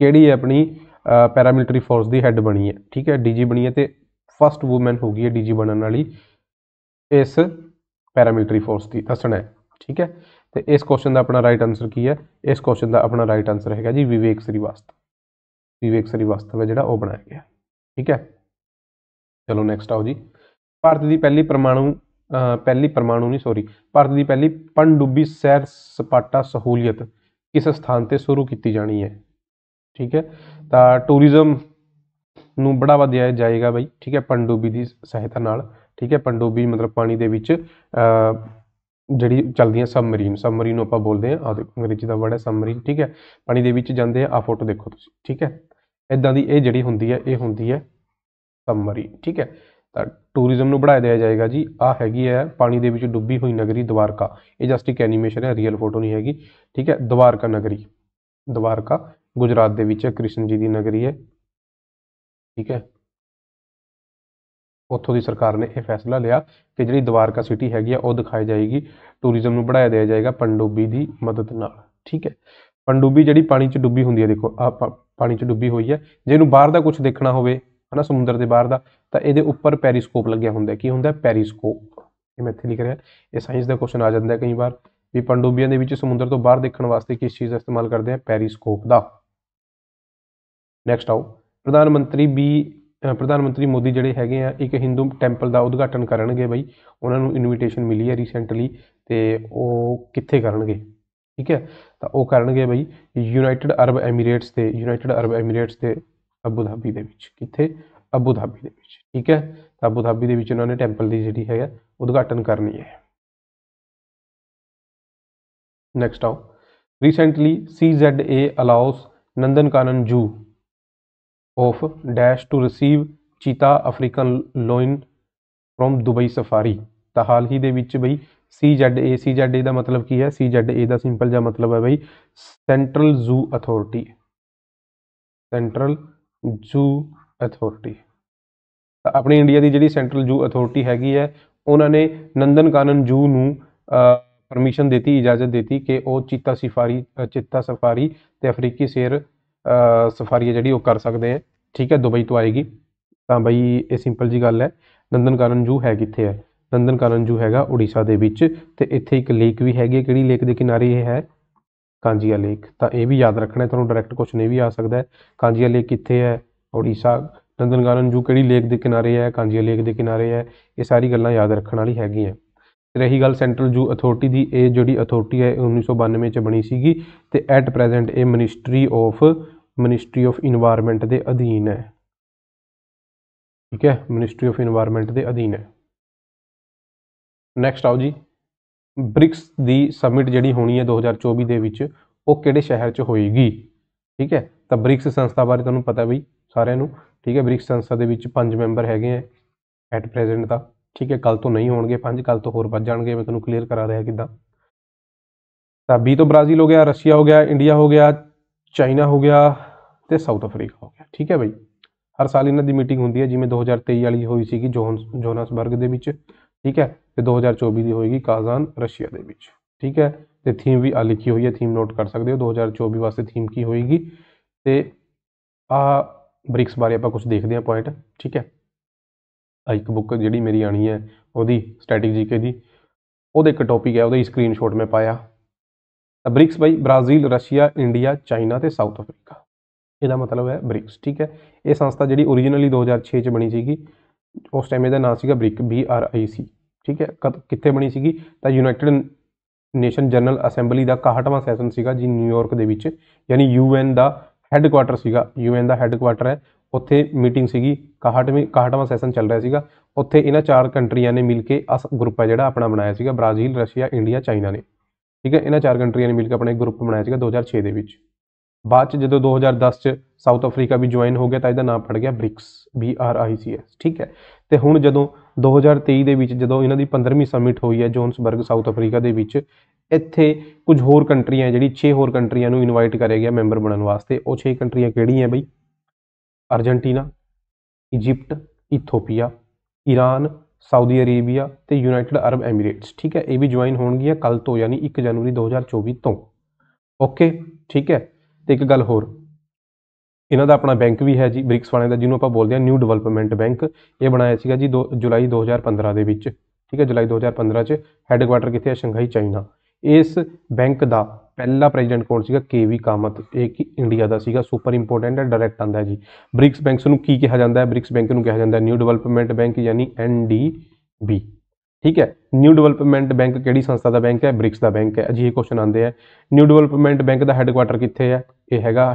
[SPEAKER 1] ਕਿਹੜੀ ਹੈ ਆਪਣੀ ਪੈਰਾਮਿਲਟਰੀ ਫੋਰਸ ਦੀ ਹੈੱਡ ਬਣੀ ਹੈ ਠੀਕ ਹੈ ਡੀਜੀ ਬਣੀ ਹੈ ਤੇ ਫਰਸਟ ਔਮਨ ਹੋ ਗਈ ਹੈ ਡੀਜੀ ਬਣਨ ਵਾਲੀ ਇਸ ਪੈਰਾਮਿਲਟਰੀ ਫੋਰਸ ਦੀ ਦੱਸਣਾ ਹੈ ਠੀਕ ਹੈ ਤੇ ਇਸ ਕੁਐਸਚਨ ਦਾ ਆਪਣਾ ਰਾਈਟ ਆਨਸਰ ਕੀ ਹੈ ਇਸ ਕੁਐਸਚਨ ਦਾ ਆਪਣਾ ਰਾਈਟ ਆਨਸਰ ਹੈਗਾ ਜੀ ਵਿਵੇਕ ਸ੍ਰੀਵਾਸਤਵ ਵਿਵੇਕ ਸ੍ਰੀਵਾਸਤਵ ਹੈ ਜਿਹੜਾ ਉਹ ਬਣਾਇਆ ਗਿਆ ਠੀਕ ਹੈ ਚਲੋ ਨੈਕਸਟ ਆਓ ਜੀ ਭਾਰਤ ਦੀ ਪਹਿਲੀ ਪਰਮਾਣੂ ਪਹਿਲੀ ਪਰਮਾਣੂ ਨਹੀਂ ਸੌਰੀ ਭਾਰਤ ਦੀ ਪਹਿਲੀ ਪੰਡੂਬੀ ਸੈਰ ਸਪਾਟਾ ਸਹੂਲੀਅਤ ਕਿਸ ਸਥਾਨ ਤੇ ਸ਼ੁਰੂ ਕੀਤੀ ਜਾਣੀ ਹੈ ਠੀਕ ਹੈ ਤਾਂ ਟੂਰਿਜ਼ਮ ਨੂੰ ਬੜਾਵਾ ਦਿਆ ਜਾਏਗਾ ਬਾਈ ਠੀਕ ਹੈ ਪੰਡੂਬੀ ਦੀ ਸਹਾਇਤਾ ਨਾਲ ਠੀਕ ਹੈ ਪੰਡੂਬੀ ਮਤਲਬ ਪਾਣੀ ਦੇ ਵਿੱਚ ਜਿਹੜੀ ਚੱਲਦੀਆਂ ਸਬਮਰੀਨ ਸਬਮਰੀਨ ਨੂੰ ਆਪਾਂ ਬੋਲਦੇ ਆ ਆ ਦੇਖੋ ਅੰਗਰੇਜ਼ੀ ਦਾ ਵਰਡ ਹੈ ਸਬਮਰੀਨ ਠੀਕ ਹੈ ਪਾਣੀ ਦੇ ਵਿੱਚ ਜਾਂਦੇ ਆ ਆ ਫੋਟੋ ਦੇਖੋ ਤੁਸੀਂ ਠੀਕ ਹੈ ਇਦਾਂ ਦੀ ਇਹ ਜਿਹੜੀ ਹੁੰਦੀ ਹੈ ਇਹ ਹੁੰਦੀ ਹੈ ਸਮਰੀ ਠੀਕ ਹੈ ਤਾਂ ਟੂਰਿਜ਼ਮ ਨੂੰ ਬੜਾਇਆ ਦਿਆ ਜਾਏਗਾ ਜੀ ਆ ਹੈਗੀ ਹੈ ਪਾਣੀ ਦੇ ਵਿੱਚ ਡੁੱਬੀ ਹੋਈ ਨਗਰੀ ਦਵਾਰਕਾ ਇਹ ਜਸਟ ਇੱਕ ਐਨੀਮੇਸ਼ਨ ਹੈ ਰੀਅਲ ਫੋਟੋ ਨਹੀਂ ਹੈਗੀ ਠੀਕ ਹੈ ਦਵਾਰਕਾ ਨਗਰੀ ਦਵਾਰਕਾ ਗੁਜਰਾਤ ਦੇ ਵਿੱਚ ਕ੍ਰਿਸ਼ਨ ਜੀ ਦੀ ਨਗਰੀ ਹੈ ਠੀਕ ਹੈ ਉੱਥੋਂ ਦੀ ਸਰਕਾਰ ਨੇ ਇਹ ਫੈਸਲਾ ਲਿਆ ਕਿ ਜਿਹੜੀ ਦਵਾਰਕਾ ਸਿਟੀ ਹੈਗੀ ਆ ਉਹ ਦਿਖਾਈ ਜਾਏਗੀ ਟੂਰਿਜ਼ਮ ਨੂੰ ਬੜਾਇਆ ਦਿਆ ਜਾਏਗਾ ਪੰਡੂਬੀ ਦੀ ਮਦਦ ਨਾਲ ਠੀਕ ਹੈ ਪੰਡੂਬੀ ਜਿਹੜੀ ਪਾਣੀ 'ਚ ਡੁੱਬੀ ਹੁੰਦੀ ਹੈ ਦੇਖੋ ਆ ਪਾਣੀ 'ਚ ਡੁੱਬੀ ਹੋਈ ਹੈ ਜੇ ਇਹਨੂੰ ਬਾਹਰ ਦਾ ਕੁਝ ਦੇਖਣਾ ਹੋਵੇ ਹਨਾ ਸਮੁੰਦਰ ਦੇ ਬਾਹਰ ਦਾ ਤਾਂ ਇਹਦੇ ਉੱਪਰ ਪੈਰੀਸਕੋਪ ਲੱਗਿਆ ਹੁੰਦਾ ਕੀ ਹੁੰਦਾ ਪੈਰੀਸਕੋਪ ਇਹ ਮੈਂ ਇੱਥੇ ਲਿਖ ਰਿਹਾ ਇਹ ਸਾਇੰਸ ਦਾ ਕੁਐਸਚਨ ਆ ਜਾਂਦਾ ਹੈ ਕਈ ਵਾਰ ਵੀ ਪੰਡੂਬੀਆਂ ਦੇ ਵਿੱਚ ਸਮੁੰਦਰ ਤੋਂ ਬਾਹਰ ਦੇਖਣ ਵਾਸਤੇ ਕਿਸ ਚੀਜ਼ ਦਾ ਇਸਤੇਮਾਲ ਕਰਦੇ ਆ ਪੈਰੀਸਕੋਪ ਦਾ ਨੈਕਸਟ ਆਓ ਪ੍ਰਧਾਨ ਮੰਤਰੀ ਵੀ ਪ੍ਰਧਾਨ ਮੰਤਰੀ ਮੋਦੀ ਜਿਹੜੇ ਹੈਗੇ ਆ ਇੱਕ ਹਿੰਦੂ ਟੈਂਪਲ ਦਾ ਉਦਘਾਟਨ ਕਰਨਗੇ ਬਈ ਉਹਨਾਂ ਨੂੰ ਇਨਵੀਟੇਸ਼ਨ ਮਿਲੀ ਹੈ ਰੀਸੈਂਟਲੀ ਤੇ ਉਹ ਕਿੱਥੇ ਕਰਨਗੇ ਠੀਕ ਹੈ ਤਾਂ ਉਹ ਕਰਨਗੇ ਬਈ ਯੂਨਾਈਟਿਡ ਅਰਬ ਐਮੀਰੇਟਸ ਤੇ ਯੂਨਾਈਟਿਡ ਅਰਬ ਐਮੀਰੇਟਸ ਤੇ ਅਬੂ ਧਾਬੀ ਦੇ ਵਿੱਚ ਕਿੱਥੇ ਅਬੂ ਧਾਬੀ ਦੇ ਵਿੱਚ ਠੀਕ ਹੈ ਤਾਂ ਅਬੂ ਧਾਬੀ ਦੇ ਵਿੱਚ ਉਹਨਾਂ ਨੇ ਟੈਂਪਲ ਦੀ ਜਿਹੜੀ ਹੈਗਾ ਉਦਘਾਟਨ ਕਰਨੀ ਹੈ ਨੈਕਸਟ ਆਓ recently CZA allows Nandan Kanan zoo of dash to receive cheetah African lion from Dubai safari ਤਾਂ ਹਾਲ ਹੀ ਦੇ ਵਿੱਚ ਬਈ CZA ਏ ਦਾ ਮਤਲਬ ਕੀ ਹੈ CZA ਦਾ ਸਿੰਪਲ ਜਿਹਾ ਮਤਲਬ ਹੈ ਬਈ Central Zoo Authority Central Zoo Authority ਆਪਣੀ ਇੰਡੀਆ ਦੀ ਜਿਹੜੀ ਸੈਂਟਰਲ ਜ਼ੂ ਅਥਾਰਟੀ ਹੈਗੀ ਹੈ ਉਹਨਾਂ ਨੇ ਨੰਦਨ ਕਾਨਨ ਜ਼ੂ ਨੂੰ ਪਰਮਿਸ਼ਨ ਦਿੱਤੀ ਇਜਾਜ਼ਤ ਦਿੱਤੀ ਕਿ ਉਹ ਚੀਤਾ ਸਫਾਰੀ ਚੀਤਾ ਸਫਾਰੀ ਤੇ ਅਫਰੀਕੀ ਸ਼ੇਰ ਸਫਾਰੀ ਜਿਹੜੀ ਉਹ ਕਰ ਸਕਦੇ ਆ ਠੀਕ ਹੈ ਦੁਬਈ ਤੋਂ ਆਏਗੀ ਤਾਂ ਬਈ ਇਹ ਸਿੰਪਲ ਜੀ ਗੱਲ ਹੈ ਨੰਦਨ ਕਾਨਨ ਜ਼ੂ ਹੈ ਕਿੱਥੇ ਹੈ ਨੰਦਨ ਕਾਨਨ ਜੋ ਹੈਗਾ ਉੜੀਸਾ ਦੇ ਵਿੱਚ ਤੇ ਇੱਥੇ ਇੱਕ ਲੇਕ ਵੀ ਹੈਗੀ ਕਿਹੜੀ ਲੇਕ ਦੇ ਕਿਨਾਰੇ ਇਹ ਹੈ ਕਾਂਜੀਆ ਲੇਕ ਤਾਂ ਇਹ ਵੀ ਯਾਦ ਰੱਖਣਾ ਤੁਹਾਨੂੰ ਡਾਇਰੈਕਟ ਕੁਐਸਚਨ ਇਹ ਵੀ ਆ ਸਕਦਾ ਹੈ ਕਾਂਜੀਆ ਲੇਕ ਕਿੱਥੇ ਹੈ ਉੜੀਸਾ ਨੰਦਨ ਕਾਨਨ ਜੋ ਕਿਹੜੀ ਲੇਕ ਦੇ ਕਿਨਾਰੇ ਹੈ ਕਾਂਜੀਆ ਲੇਕ ਦੇ ਕਿਨਾਰੇ ਹੈ ਇਹ ਸਾਰੀ ਗੱਲਾਂ ਯਾਦ ਰੱਖਣ ਵਾਲੀ ਹੈਗੀਆਂ ਰਹੀ ਗੱਲ ਸੈਂਟਰਲ ਜੂ ਅਥਾਰਟੀ ਦੀ ਇਹ ਜਿਹੜੀ ਅਥਾਰਟੀ ਹੈ 1992 ਚ ਬਣੀ ਸੀਗੀ ਤੇ ਐਟ ਪ੍ਰੈਜ਼ੈਂਟ ਇਹ Ministry of Ministry of Environment ਦੇ ਅਧੀਨ ਹੈ ਠੀਕ ਹੈ ਮਿਨਿਸਟਰੀ ਆਫ এনवायरमेंट ਦੇ ਅਧੀਨ ਹੈ ਨੈਕਸਟ ਆਓ ਜੀ ਬ੍ਰਿਕਸ ਦੀ ਸਮਿਟ ਜਿਹੜੀ ਹੋਣੀ ਹੈ 2024 ਦੇ ਵਿੱਚ ਉਹ ਕਿਹੜੇ ਸ਼ਹਿਰ 'ਚ ਹੋਏਗੀ ਠੀਕ ਹੈ ਤਾਂ ਬ੍ਰਿਕਸ ਸੰਸਥਾ ਬਾਰੇ ਤੁਹਾਨੂੰ ਪਤਾ ਵੀ ਸਾਰਿਆਂ ਨੂੰ ਠੀਕ ਹੈ ਬ੍ਰਿਕਸ ਸੰਸਥਾ ਦੇ ਵਿੱਚ ਪੰਜ ਮੈਂਬਰ ਹੈਗੇ ਆ ਐਟ ਪ੍ਰੈਜ਼ੈਂਟ ਦਾ ਠੀਕ ਹੈ ਕੱਲ ਤੋਂ ਨਹੀਂ ਹੋਣਗੇ ਪੰਜ ਕੱਲ ਤੋਂ ਹੋਰ ਵੱਧ ਜਾਣਗੇ ਮੈਂ ਤੁਹਾਨੂੰ ਕਲੀਅਰ ਕਰਾ ਰਿਹਾ ਕਿਦਾਂ ਤਾਂ ਬੀ ਤੋਂ ਬ੍ਰਾਜ਼ੀਲ ਹੋ ਗਿਆ ਰਸ਼ੀਆ ਹੋ ਗਿਆ ਇੰਡੀਆ ਹੋ ਗਿਆ ਚਾਈਨਾ ਹੋ ਗਿਆ ਤੇ ਸਾਊਥ ਅਫਰੀਕਾ ਹੋ ਗਿਆ ਠੀਕ ਹੈ ਬਈ ਹਰ ਸਾਲ ਇਹਨਾਂ ਦੀ ਮੀਟਿੰਗ ਹੁੰਦੀ ਹੈ ਜਿਵੇਂ 2023 ਵਾਲੀ ਹੋਈ ਸੀਗੀ ਜੋਨਸਬਰਗ ਦੇ ਵਿੱਚ ਠੀਕ ਹੈ ਤੇ 2024 ਦੀ ਹੋਏਗੀ ਕਾਜ਼ਾਨ ਰਸ਼ੀਆ ਦੇ ਵਿੱਚ ਠੀਕ ਹੈ ਤੇ ਥੀਮ ਵੀ ਆ ਲਿਖੀ ਹੋਈ ਹੈ ਥੀਮ ਨੋਟ ਕਰ ਸਕਦੇ ਹੋ 2024 ਵਾਸਤੇ ਥੀਮ ਕੀ ਹੋਏਗੀ ਤੇ ਆ ਬ੍ਰਿਕਸ ਬਾਰੇ ਆਪਾਂ ਕੁਝ ਦੇਖਦੇ ਹਾਂ ਪੁਆਇੰਟ ਠੀਕ ਹੈ ਆ ਇੱਕ ਬੁੱਕ ਜਿਹੜੀ ਮੇਰੀ ਆਣੀ ਹੈ ਉਹਦੀ ਸਟ੍ਰੈਟੇਜੀ ਕੇ ਦੀ ਉਹਦੇ ਇੱਕ ਟੌਪਿਕ ਹੈ ਉਹਦਾ ਸਕਰੀਨਸ਼ਾਟ ਮੈਂ ਪਾਇਆ ਤਾਂ ਬ੍ਰਿਕਸ ਬਾਈ ਬ੍ਰਾਜ਼ੀਲ ਰਸ਼ੀਆ ਇੰਡੀਆ ਚਾਈਨਾ ਤੇ ਸਾਊਥ ਅਫਰੀਕਾ ਇਹਦਾ ਮਤਲਬ ਹੈ ਬ੍ਰਿਕਸ ਠੀਕ ਹੈ ਇਹ ਸੰਸਥਾ ਜਿਹੜੀ origignally 2006 ਚ ਬਣੀ ਸੀਗੀ ਉਸ ਟਾਈਮ ਇਹਦਾ ਨਾਮ ਸੀਗਾ BRIC B R I C ਠੀਕ ਹੈ ਕਿੱਥੇ ਬਣੀ ਸੀਗੀ ਤਾਂ ਯੂਨਾਈਟਿਡ ਨੇਸ਼ਨ ਜਨਰਲ ਅਸੈਂਬਲੀ ਦਾ 61ਵਾਂ ਸੈਸ਼ਨ ਸੀਗਾ ਜੀ ਨਿਊਯਾਰਕ ਦੇ ਵਿੱਚ ਯਾਨੀ ਯੂਐਨ ਦਾ ਹੈੱਡ ਕੁਆਟਰ ਸੀਗਾ ਯੂਐਨ ਦਾ ਹੈੱਡ ਕੁਆਟਰ ਹੈ ਉੱਥੇ ਮੀਟਿੰਗ ਸੀਗੀ 61ਵੇਂ 61ਵਾਂ ਸੈਸ਼ਨ ਚੱਲ ਰਿਹਾ ਸੀਗਾ ਉੱਥੇ ਇਹਨਾਂ ਚਾਰ ਕੰਟਰੀਆਂ ਨੇ ਮਿਲ ਕੇ ਅਸ ਗਰੁੱਪ ਹੈ ਜਿਹੜਾ ਆਪਣਾ ਬਣਾਇਆ ਸੀਗਾ ਬ੍ਰਾਜ਼ੀਲ ਰਸ਼ੀਆ ਇੰਡੀਆ ਚਾਈਨਾ ਨੇ ਠੀਕ ਹੈ ਇਹਨਾਂ ਚਾਰ ਕੰਟਰੀਆਂ ਨੇ ਮਿਲ ਕੇ ਆਪਣਾ ਇੱਕ ਗਰੁੱਪ ਬਣਾਇਆ ਸੀਗਾ 2006 ਦੇ ਵਿੱਚ ਬਾਅਦ ਚ ਜਦੋਂ 2010 ਚ ਸਾਊਥ ਅਫਰੀਕਾ ਵੀ ਜੁਆਇਨ ਹੋ ਗਿਆ ਤਾਂ ਇਹਦਾ ਨਾਮ ਪੜ ਗਿਆ BRICS B R I C S ਠੀਕ ਹੈ ਤੇ ਹੁਣ ਜਦੋਂ 2023 ਦੇ ਵਿੱਚ ਜਦੋਂ ਇਹਨਾਂ ਦੀ 15ਵੀਂ ਸਮਿਟ ਹੋਈ ਹੈ ਜੋਨਸਬਰਗ ਸਾਊਥ ਅਫਰੀਕਾ ਦੇ ਵਿੱਚ ਇੱਥੇ ਕੁਝ ਹੋਰ ਕੰਟਰੀਆਂ ਜਿਹੜੀ 6 ਹੋਰ ਕੰਟਰੀਆਂ ਨੂੰ ਇਨਵਾਈਟ ਕਰਿਆ ਗਿਆ ਮੈਂਬਰ ਬਣਨ ਵਾਸਤੇ ਉਹ 6 ਕੰਟਰੀਆਂ ਕਿਹੜੀਆਂ ਬਈ Argentina Egypt Ethiopia Iran Saudi Arabia ਤੇ ਯੂਨਾਈਟਿਡ ਅਰਬ ਐਮੀਰੇਟਸ ਠੀਕ ਹੈ ਇਹ ਵੀ ਜੁਆਇਨ ਹੋਣਗੀਆਂ ਕੱਲ ਤੋਂ ਯਾਨੀ 1 ਜਨਵਰੀ 2024 ਤੋਂ ਓਕੇ ਠੀਕ ਹੈ ਤੇ ਇੱਕ ਗੱਲ ਹੋਰ ਇਹਨਾਂ ਦਾ ਆਪਣਾ ਬੈਂਕ ਵੀ ਹੈ ਜੀ ਬ੍ਰਿਕਸ ਵਾਲਿਆਂ ਦਾ ਜਿਹਨੂੰ ਆਪਾਂ ਬੋਲਦੇ ਹਾਂ ਨਿਊ ਡਿਵੈਲਪਮੈਂਟ ਬੈਂਕ ਇਹ ਬਣਾਇਆ ਸੀਗਾ ਜੀ 2 ਜੁਲਾਈ 2015 ਦੇ ਵਿੱਚ ਠੀਕ ਹੈ ਜੁਲਾਈ 2015 ਚ ਹੈੱਡਕੁਆਟਰ ਕਿੱਥੇ ਹੈ ਸ਼ੰਘਾਈ ਚਾਈਨਾ ਇਸ ਬੈਂਕ ਦਾ ਪਹਿਲਾ ਪ੍ਰੈਜ਼ੀਡੈਂਟ ਕੌਣ ਸੀਗਾ ਕੇਵੀ ਕਾਮਤ ਇਹ ਕਿ ਇੰਡੀਆ ਦਾ ਸੀਗਾ ਸੁਪਰ ਇੰਪੋਰਟੈਂਟ ਹੈ ਡਾਇਰੈਕਟ ਆਂਦਾ ਹੈ ਜੀ ਬ੍ਰਿਕਸ ਬੈਂਕਸ ਨੂੰ ਕੀ ਕਿਹਾ ਜਾਂਦਾ ਹੈ ਬ੍ਰਿਕਸ ਬੈਂਕ ਨੂੰ ਕਿਹਾ ਜਾਂਦਾ ਹੈ ਨਿਊ ਡਿਵੈਲਪਮੈਂਟ ਬੈਂਕ ਯਾਨੀ ਐਨਡੀਬੀ ਠੀਕ ਹੈ ਨਿਊ ਡਿਵੈਲਪਮੈਂਟ ਬੈਂਕ ਕਿਹੜੀ ਸੰਸਥਾ ਦਾ ਬੈਂਕ ਹੈ ਬ੍ਰਿਕਸ ਦਾ ਬੈਂਕ ਹੈ ਅਜਿਹੇ ਕੁਐਸਚਨ ਆਉਂਦੇ ਆ ਨਿਊ ਡਿਵੈਲਪਮੈਂਟ ਬੈਂਕ ਦਾ ਹੈੱਡਕੁਆਟਰ ਕਿੱਥੇ ਹੈ ਇਹ ਹੈਗਾ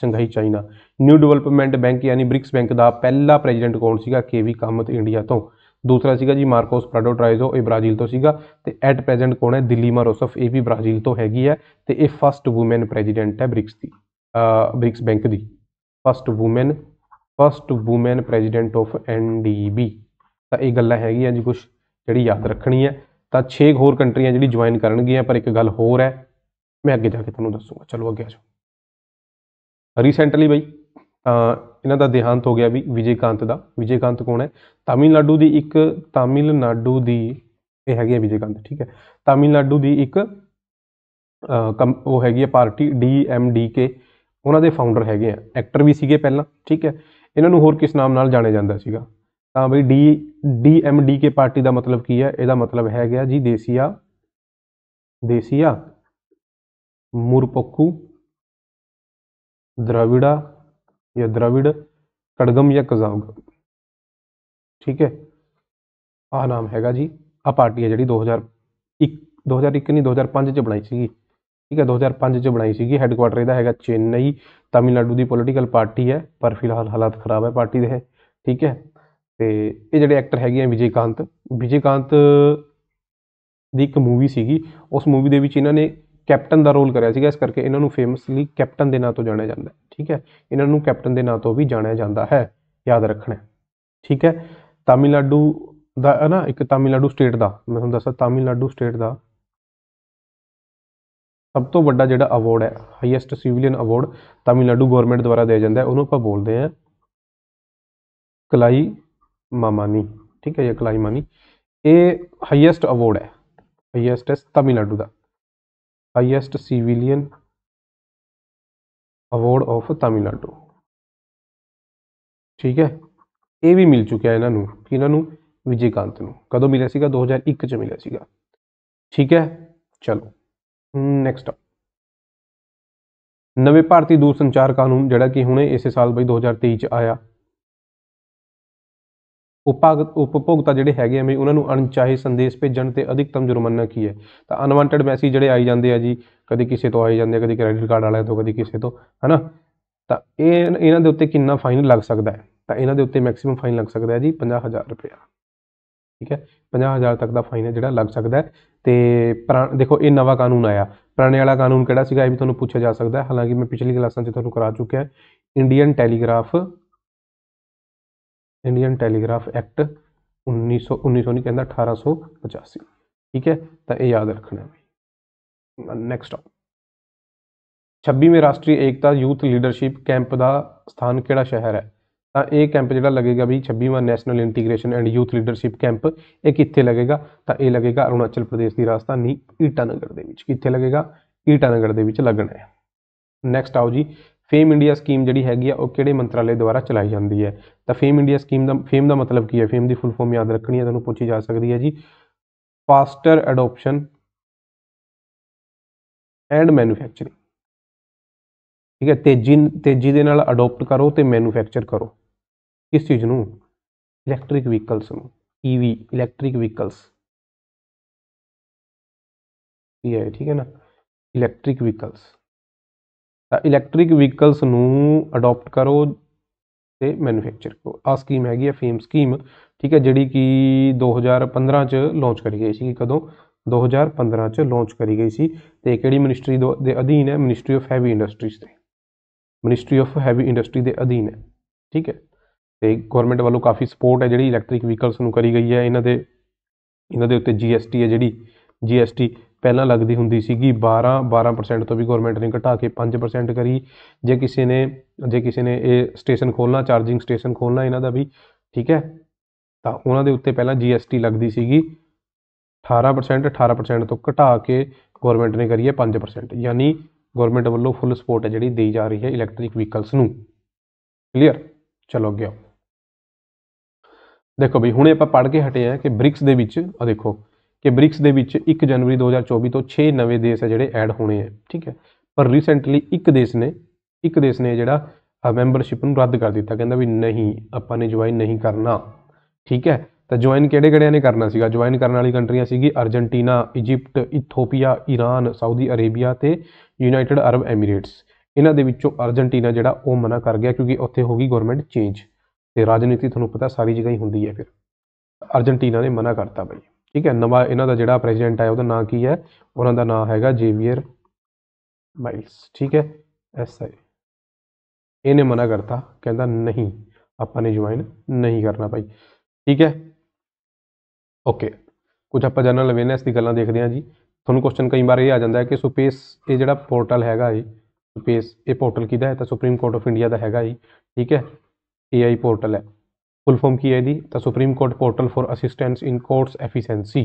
[SPEAKER 1] Shanghai China New Development Bank ਯਾਨੀ ਬ੍ਰਿਕਸ ਬੈਂਕ ਦਾ ਪਹਿਲਾ ਪ੍ਰੈਜ਼ੀਡੈਂਟ ਕੌਣ ਸੀਗਾ ਕੇਵੀ ਕਾਮਤ ਇੰਡੀਆ ਤੋਂ ਦੂਸਰਾ ਸੀਗਾ ਜੀ ਮਾਰਕੋਸ ਪ੍ਰਾਡੋ ਟ੍ਰਾਈਜ਼ੋ ਇਹ ਬ੍ਰਾਜ਼ੀਲ ਤੋਂ ਸੀਗਾ ਤੇ ਐਟ ਪ੍ਰੈਜ਼ੈਂਟ ਕੌਣ ਹੈ ਦਿੱਲੀ ਮਾਰੋਸਫ ਇਹ ਵੀ ਬ੍ਰਾਜ਼ੀਲ ਤੋਂ ਹੈਗੀ ਹੈ ਤੇ ਇਹ ਫਰਸਟ ਔਮਨ ਪ੍ਰੈਜ਼ੀਡੈਂਟ ਹੈ ਬ੍ਰਿਕਸ ਦੀ ਬ੍ਰਿਕਸ ਬੈਂਕ ਦੀ first woman first woman president of NDB ਤਾਂ ਇਹ ਗੱਲਾਂ ਹੈਗੀਆਂ ਜੀ ਕੁਝ ਜਿਹੜੀ ਯਾਦ ਰੱਖਣੀ ਹੈ ਤਾਂ 6 ਹੋਰ ਕੰਟਰੀਆਂ ਜਿਹੜੀ ਜੁਆਇਨ ਕਰਨਗੀਆਂ ਪਰ ਇੱਕ ਗੱਲ ਹੋਰ ਹੈ ਮੈਂ ਅੱਗੇ ਜਾ ਕੇ ਤੁਹਾਨੂੰ ਦੱਸੂਗਾ ਚਲੋ ਅੱਗੇ ਆ ਜਾਓ ਰੀਸੈਂਟਲੀ ਬਈ ਇਹਨਾਂ ਦਾ ਦੇਹਾਂਤ ਹੋ ਗਿਆ ਵੀ ਵਿਜੇਕਾਂਤ ਦਾ ਵਿਜੇਕਾਂਤ ਕੌਣ ਹੈ ਤਾਮਿਲਨਾਡੂ ਦੀ ਇੱਕ ਤਾਮਿਲਨਾਡੂ ਦੀ ਇਹ ਹੈਗੀ ਵਿਜੇਕਾਂਤ ਠੀਕ ਹੈ ਤਾਮਿਲਨਾਡੂ ਦੀ ਇੱਕ ਉਹ ਹੈਗੀ ਹੈ party D M D K ਉਹਨਾਂ ਦੇ ਫਾਊਂਡਰ ਹੈਗੇ ਆ ਐਕਟਰ ਵੀ ਸੀਗੇ ਪਹਿਲਾਂ ਠੀਕ ਹੈ ਇਹਨਾਂ ਨੂੰ ਹੋਰ ਕਿਸ ਨਾਮ ਨਾਲ ਜਾਣਿਆ ਜਾਂਦਾ ਸੀਗਾ ਤਾਂ ਬਈ D D M D K party ਦਾ ਮਤਲਬ ਕੀ ਹੈ ਇਹਦਾ ਮਤਲਬ ਹੈ ਗਿਆ ਜੀ ਦੇਸੀਆ ਦੇਸੀਆ ਮੁਰਪੱਕੂ
[SPEAKER 2] ਦ੍ਰਵਿੜਾ ਜਾਂ ਦ੍ਰਵਿੜ ਕੜਗਮ ਜਾਂ
[SPEAKER 1] ਕਜ਼ਾਉਗ ਠੀਕ ਹੈ ਆ ਨਾਮ ਹੈਗਾ ਜੀ ਆ ਪਾਰਟੀ ਹੈ ਜਿਹੜੀ 2001 2001 ਨਹੀਂ 2005 ਚ ਬਣਾਈ ਸੀਗੀ ਠੀਕ ਹੈ 2005 ਚ ਬਣਾਈ ਸੀਗੀ ਹੈੱਡਕੁਆਟਰ ਇਹਦਾ ਹੈਗਾ ਚੇਨਈ ਤਾਮਿਲਨਾਡੂ ਦੀ ਪੋਲੀਟੀਕਲ ਪਾਰਟੀ ਹੈ ਪਰ ਫਿਲਹਾਲ ਹਾਲਾਤ ਖਰਾਬ ਹੈ ਪਾਰਟੀ ਦੇ ਠੀਕ ਹੈ ਤੇ ਇਹ ਜਿਹੜੇ ਐਕਟਰ ਹੈਗੇ ਆ ਵਿਜੇ ਕਾਂਤ ਵਿਜੇ ਕਾਂਤ ਦੀ ਇੱਕ ਮੂਵੀ ਸੀਗੀ ਉਸ ਮੂਵੀ ਦੇ ਵਿੱਚ ਇਹਨਾਂ ਨੇ ਕੈਪਟਨ ਦਾ ਰੋਲ ਕਰਿਆ ਸੀਗਾ ਇਸ ਕਰਕੇ ਇਹਨਾਂ ਨੂੰ ਫੇਮਸਲੀ ਕੈਪਟਨ ਦੇ ਨਾਂ ਤੋਂ ਜਾਣਿਆ ਜਾਂਦਾ ਠੀਕ ਹੈ ਇਹਨਾਂ ਨੂੰ ਕੈਪਟਨ ਦੇ ਨਾਂ ਤੋਂ ਵੀ ਜਾਣਿਆ ਜਾਂਦਾ ਹੈ ਯਾਦ ਰੱਖਣਾ ਠੀਕ ਹੈ ਤਾਮਿਲਨਾਡੂ ਦਾ ਹੈ ਨਾ ਇੱਕ ਤਾਮਿਲਨਾਡੂ ਸਟੇਟ ਦਾ ਮੈਂ ਤੁਹਾਨੂੰ ਦੱਸਾਂ ਤਾਮਿਲਨਾਡੂ ਸਟੇਟ ਦਾ ਸਭ ਤੋਂ ਵੱਡਾ ਜਿਹੜਾ ਅਵਾਰਡ ਹੈ highest civilian award Tamil Nadu government ਦੁਆਰਾ ਦਿਆ ਜਾਂਦਾ ਹੈ ਉਹਨੂੰ ਆਪਾਂ ਬੋਲਦੇ ਆ ਕਲਾਈ ਮਮਾਨੀ ਠੀਕ ਹੈ या ਕਲਾਈਮਾਨੀ ਇਹ ਹਾਈਐਸਟ ਅਵਾਰਡ ਹੈ ਹਾਈਐਸਟ ਹੈ ਤਾਮਿਲਨਾਡੂ ਦਾ highest civilian award of Tamil Nadu ਠੀਕ ਹੈ ਇਹ ਵੀ ਮਿਲ ਚੁੱਕਿਆ ਇਹਨਾਂ ਨੂੰ ਕਿ ਇਹਨਾਂ ਨੂੰ ਵਿਜੇਕਾਂਤ ਨੂੰ ਕਦੋਂ ਮਿਲਿਆ ਸੀਗਾ 2001 ਚ ਮਿਲਿਆ ਸੀਗਾ ਠੀਕ ਹੈ ਚਲੋ ਨੈਕਸਟ ਨਵੇਂ ਭਾਰਤੀ ਦੂਰਸੰਚਾਰ ਕਾਨੂੰਨ ਜਿਹੜਾ ਕਿ ਹੁਣੇ ਇਸੇ ਸਾਲ ਬਈ 2023 ਚ ਆਇਆ ਉਪਭੋਗਤਾ ਜਿਹੜੇ ਹੈਗੇ ਆ ਵੀ ਉਹਨਾਂ ਨੂੰ ਅਣਚਾਹੇ ਸੰਦੇਸ਼ ਭੇਜਣ ਤੇ ਅਧਿਕਤਮ ਜੁਰਮਾਨਾ ਕੀ ਹੈ ਤਾਂ ਅਨਵਾਂਟਡ ਮੈਸੇਜ ਜਿਹੜੇ ਆਈ ਜਾਂਦੇ ਆ ਜੀ ਕਦੇ ਕਿਸੇ ਤੋਂ ਆਈ ਜਾਂਦੇ ਆ ਕਦੇ ਕ੍ਰੈਡਿਟ ਕਾਰਡ ਵਾਲਿਆਂ ਤੋਂ ਕਦੇ ਕਿਸੇ ਤੋਂ ਹਨਾ ਤਾਂ ਇਹ ਇਹਨਾਂ ਦੇ ਉੱਤੇ ਕਿੰਨਾ ਫਾਈਨ ਲੱਗ ਸਕਦਾ ਹੈ ਤਾਂ ਇਹਨਾਂ ਦੇ ਉੱਤੇ ਮੈਕਸਿਮਮ ਫਾਈਨ ਲੱਗ ਸਕਦਾ ਹੈ ਜੀ 50000 ਰੁਪਇਆ ਠੀਕ ਹੈ 50000 ਤੱਕ ਦਾ ਫਾਈਨ ਹੈ ਜਿਹੜਾ ਲੱਗ ਸਕਦਾ ਹੈ ਤੇ ਦੇਖੋ ਇਹ ਨਵਾਂ ਕਾਨੂੰਨ ਆਇਆ ਪੁਰਾਣੇ ਵਾਲਾ ਕਾਨੂੰਨ ਕਿਹੜਾ ਸੀਗਾ ਇਹ ਵੀ ਤੁਹਾਨੂੰ ਪੁੱਛਿਆ ਜਾ ਸਕਦਾ ਹੈ ਹਾਲਾਂਕਿ ਮੈਂ ਪਿਛਲੀ ਕਲਾਸਾਂ 'ਚ ਤੁਹਾਨੂੰ ਕਰਾ ਚੁੱਕਿਆ Indian Telegraph Indian Telegraph Act 1900 1900 ਨਹੀਂ ਕਹਿੰਦਾ 1885 ਠੀਕ ਹੈ ਤਾਂ ਇਹ ਯਾਦ ਰੱਖਣਾ ਹੈ ਨੈਕਸਟ ਆਪ 26ਵੇਂ ਰਾਸ਼ਟਰੀ ਏਕਤਾ ਯੂਥ ਲੀਡਰਸ਼ਿਪ ਕੈਂਪ ਦਾ ਸਥਾਨ ਕਿਹੜਾ ਸ਼ਹਿਰ ਹੈ ਤਾਂ ਇਹ ਕੈਂਪ ਜਿਹੜਾ ਲੱਗੇਗਾ ਵੀ 26ਵਾਂ national integration and youth leadership camp ਇਹ ਕਿੱਥੇ ਲੱਗੇਗਾ ਤਾਂ ਇਹ ਲੱਗੇਗਾ ਅਰੁਣਾਚਲ ਪ੍ਰਦੇਸ਼ ਦੀ ਰਾਜਧਾਨੀ ਈਟਾਨਗਰ ਦੇ ਵਿੱਚ ਕਿੱਥੇ ਲੱਗੇਗਾ ਈਟਾਨਗਰ ਦੇ ਵਿੱਚ ਲੱਗਣਾ ਹੈ ਨੈਕਸਟ ਆਓ ਜੀ ਫੇਮ ਇੰਡੀਆ ਸਕੀਮ ਜਿਹੜੀ ਹੈਗੀ ਆ ਉਹ ਕਿਹੜੇ ਮੰਤਰਾਲੇ ਦੁਆਰਾ ਚਲਾਈ ਜਾਂਦੀ ਹੈ ਤਾਂ ਫੇਮ ਇੰਡੀਆ ਸਕੀਮ ਦਾ ਫੇਮ ਦਾ ਮਤਲਬ ਕੀ ਹੈ ਫੇਮ ਦੀ ਫੁੱਲ ਫਾਰਮ ਯਾਦ ਰੱਖਣੀ ਹੈ ਤੁਹਾਨੂੰ ਪੁੱਛੀ ਜਾ ਸਕਦੀ ਹੈ ਜੀ ਫਾਸਟਰ ਅਡਾਪਸ਼ਨ ਐਂਡ ਮੈਨੂਫੈਕਚਰਿੰਗ ਠੀਕ ਹੈ ਤੇਜ਼ੀ ਤੇਜ਼ੀ ਦੇ ਨਾਲ ਅਡਾਪਟ ਕਰੋ ਤੇ ਮੈਨੂਫੈਕਚਰ ਕਰੋ ਕਿਸ ਚੀਜ਼ ਨੂੰ ਇਲੈਕਟ੍ਰਿਕ ਵਹੀਕਲਸ ਨੂੰ ਈਵੀ ਇਲੈਕਟ੍ਰਿਕ ਵਹੀਕਲਸ
[SPEAKER 2] ਇਹ ਹੈ ਠੀਕ ਹੈ ਨਾ ਇਲੈਕਟ੍ਰਿਕ ਵਹੀਕਲਸ
[SPEAKER 1] ਤਾਂ ਇਲੈਕਟ੍ਰਿਕ ਵਹੀਕਲਸ ਨੂੰ ਅਡਾਪਟ ਕਰੋ ਤੇ ਮੈਨੂਫੈਕਚਰ ਕਰੋ ਆ ਸਕੀਮ ਹੈਗੀ ਹੈ ਫੇਮ ਸਕੀਮ ਠੀਕ ਹੈ ਜਿਹੜੀ ਕਿ 2015 ਚ ਲਾਂਚ ਕਰੀ ਗਈ ਸੀ ਕਦੋਂ 2015 ਚ ਲਾਂਚ ਕਰੀ ਗਈ ਸੀ ਤੇ ਕਿਹੜੀ ਮਿਨਿਸਟਰੀ ਦੇ ਅਧੀਨ ਹੈ ਮਿਨਿਸਟਰੀ ਆਫ ਹੈਵੀ ਇੰਡਸਟਰੀਜ਼ ਦੇ ਮਿਨਿਸਟਰੀ ਆਫ ਹੈਵੀ ਇੰਡਸਟਰੀ ਦੇ ਅਧੀਨ ਹੈ ਠੀਕ ਹੈ ਤੇ ਗਵਰਨਮੈਂਟ ਵੱਲੋਂ ਕਾਫੀ ਸਪੋਰਟ ਹੈ ਜਿਹੜੀ ਇਲੈਕਟ੍ਰਿਕ ਵਹੀਕਲਸ ਨੂੰ ਕਰੀ ਗਈ ਹੈ ਇਹਨਾਂ ਦੇ ਇਹਨਾਂ ਦੇ ਉੱਤੇ ਜੀਐਸਟੀ ਹੈ ਜਿਹੜੀ ਜੀਐਸਟੀ ਪਹਿਲਾਂ ਲੱਗਦੀ ਹੁੰਦੀ ਸੀਗੀ 12 12% ਤੋਂ ਵੀ ਗਵਰਨਮੈਂਟ ਨੇ ਘਟਾ ਕੇ 5% ਕਰੀ ਜੇ ਕਿਸੇ ਨੇ ਜੇ ਕਿਸੇ ਨੇ ਇਹ ਸਟੇਸ਼ਨ ਖੋਲਣਾ ਚਾਰਜਿੰਗ ਸਟੇਸ਼ਨ ਖੋਲਣਾ ਇਹਨਾਂ ਦਾ ਵੀ ਠੀਕ ਹੈ ਤਾਂ ਉਹਨਾਂ ਦੇ ਉੱਤੇ ਪਹਿਲਾਂ GST ਲੱਗਦੀ ਸੀਗੀ 18% 18% ਤੋਂ ਘਟਾ ਕੇ ਗਵਰਨਮੈਂਟ ਨੇ ਕਰੀ ਹੈ 5% ਯਾਨੀ ਗਵਰਨਮੈਂਟ ਵੱਲੋਂ ਫੁੱਲ ਸਪੋਰਟ ਹੈ ਜਿਹੜੀ ਦੇਈ ਜਾ ਰਹੀ ਹੈ ਇਲੈਕਟ੍ਰਿਕ ਵਹੀਕਲਸ ਨੂੰ ਕਲੀਅਰ ਚਲੋ ਅੱਗੇ ਦੇਖੋ ਵੀ ਹੁਣੇ ਆਪਾਂ ਪੜ੍ਹ ਕੇ ਹਟੇ ਆ ਕਿ ਬ੍ਰਿਕਸ ਦੇ ਵਿੱਚ ਆ ਦੇਖੋ ਕਿ ਬ੍ਰਿਕਸ ਦੇ ਵਿੱਚ 1 ਜਨਵਰੀ 2024 ਤੋਂ 6 ਨਵੇਂ ਦੇਸ਼ ਹੈ ਜਿਹੜੇ ਐਡ ਹੋਣੇ ਆ ਠੀਕ ਹੈ ਪਰ ਰੀਸੈਂਟਲੀ ਇੱਕ ਦੇਸ਼ ਨੇ ਇੱਕ ਦੇਸ਼ ਨੇ ਜਿਹੜਾ ਮੈਂਬਰਸ਼ਿਪ ਨੂੰ ਰੱਦ ਕਰ ਦਿੱਤਾ ਕਹਿੰਦਾ ਵੀ ਨਹੀਂ ਆਪਾਂ ਨੇ ਜੁਆਇਨ ਨਹੀਂ ਕਰਨਾ ਠੀਕ ਹੈ ਤਾਂ ਜੁਆਇਨ ਕਿਹੜੇ ਕਿਹੜਿਆਂ ਨੇ ਕਰਨਾ ਸੀਗਾ ਜੁਆਇਨ ਕਰਨ ਵਾਲੀ ਕੰਟਰੀਆਂ ਸੀਗੀ Argentina Egypt Ethiopia Iran Saudi Arabia ਤੇ ਯੂਨਾਈਟਿਡ ਅਰਬ ਐਮੀਰੇਟਸ ਇਹਨਾਂ ਦੇ ਵਿੱਚੋਂ ਅਰਜنٹੀਨਾ ਜਿਹੜਾ ਉਹ ਮਨਾ ਕਰ ਗਿਆ ਕਿਉਂਕਿ ਉੱਥੇ ਹੋ ਗਈ ਗਵਰਨਮੈਂਟ ਚੇਂਜ ਤੇ ਰਾਜਨੀਤੀ ਤੁਹਾਨੂੰ ਪਤਾ ਸਾਰੀ ਜਗ੍ਹਾ ਹੀ ਹੁੰਦੀ ਹੈ ਫਿਰ ਅਰਜنٹੀਨਾ ਨੇ ਮਨਾ ਕਰਤਾ ਬਈ ਠੀਕ ਹੈ ਨਵਾਂ ਇਹਨਾਂ ਦਾ ਜਿਹੜਾ ਪ੍ਰੈਜ਼ੀਡੈਂਟ ਹੈ ਉਹਦਾ ਨਾਮ ਕੀ ਹੈ ਉਹਨਾਂ ਦਾ ਨਾਮ ਹੈਗਾ ਜੇਵੀਅਰ ਮਾਈਲਸ ਠੀਕ ਹੈ ਆਈ ਇਹਨੇ ਮਨਾ ਕਰਤਾ ਕਹਿੰਦਾ ਨਹੀਂ ਆਪਾਂ ਨੇ ਜੁਆਇਨ ਨਹੀਂ ਕਰਨਾ ਭਾਈ ਠੀਕ ਹੈ ਓਕੇ ਕੁਝ ਆਪਾਂ ਜਨਰਲ ਅਵੇਅਰਨੈਸ ਦੀ ਗੱਲਾਂ ਦੇਖਦੇ ਹਾਂ ਜੀ ਤੁਹਾਨੂੰ ਕੁਐਸਚਨ ਕਈ ਵਾਰ ਇਹ ਆ ਜਾਂਦਾ ਹੈ ਕਿ ਸੁਪੇਸ ਇਹ ਜਿਹੜਾ ਪੋਰਟਲ ਹੈਗਾ ਇਹ ਸੁਪੇਸ ਇਹ ਪੋਰਟਲ ਕਿਹਦਾ ਹੈ ਤਾਂ ਸੁਪਰੀਮ ਕੋਰਟ ਆਫ ਇੰਡੀਆ ਦਾ ਹੈਗਾ ਜੀ ਠੀਕ ਹੈ ਏਆਈ ਪੋਰਟਲ ਹੈ ਫੁੱਲ ਫਾਰਮ ਕੀ ਹੈ ਇਹਦੀ ਤਾਂ Supreme Court portal for assistance in courts efficiency